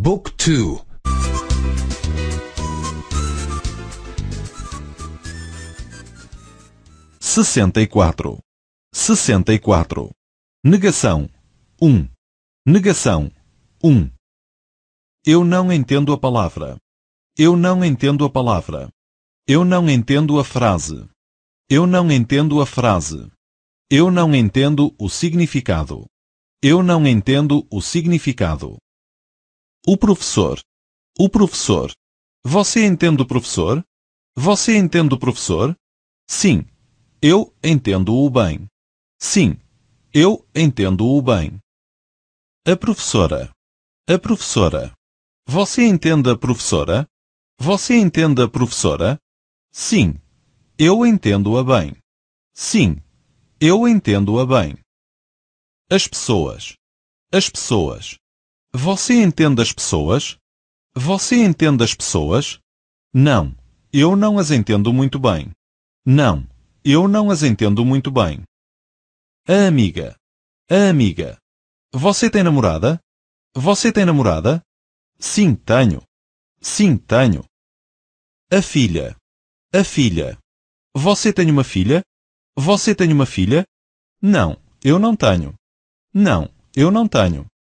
Book 2 64 64 Negação 1 Negação 1 Eu não entendo a palavra. Eu não entendo a palavra. Eu não entendo a frase. Eu não entendo a frase. Eu não entendo o significado. Eu não entendo o significado. O professor. O professor. Você entende o professor? Você entende o professor? Sim, eu entendo-o bem. Sim, eu entendo-o bem. A professora. A professora. Você entende a professora? Você entende a professora? Sim, eu entendo-a bem. Sim, eu entendo-a bem. As pessoas. As pessoas. Você entende as pessoas? Você entende as pessoas? Não, eu não as entendo muito bem. Não, eu não as entendo muito bem. A amiga. A amiga. Você tem namorada? Você tem namorada? Sim, tenho. Sim, tenho. A filha. A filha. Você tem uma filha? Você tem uma filha? Não, eu não tenho. Não, eu não tenho.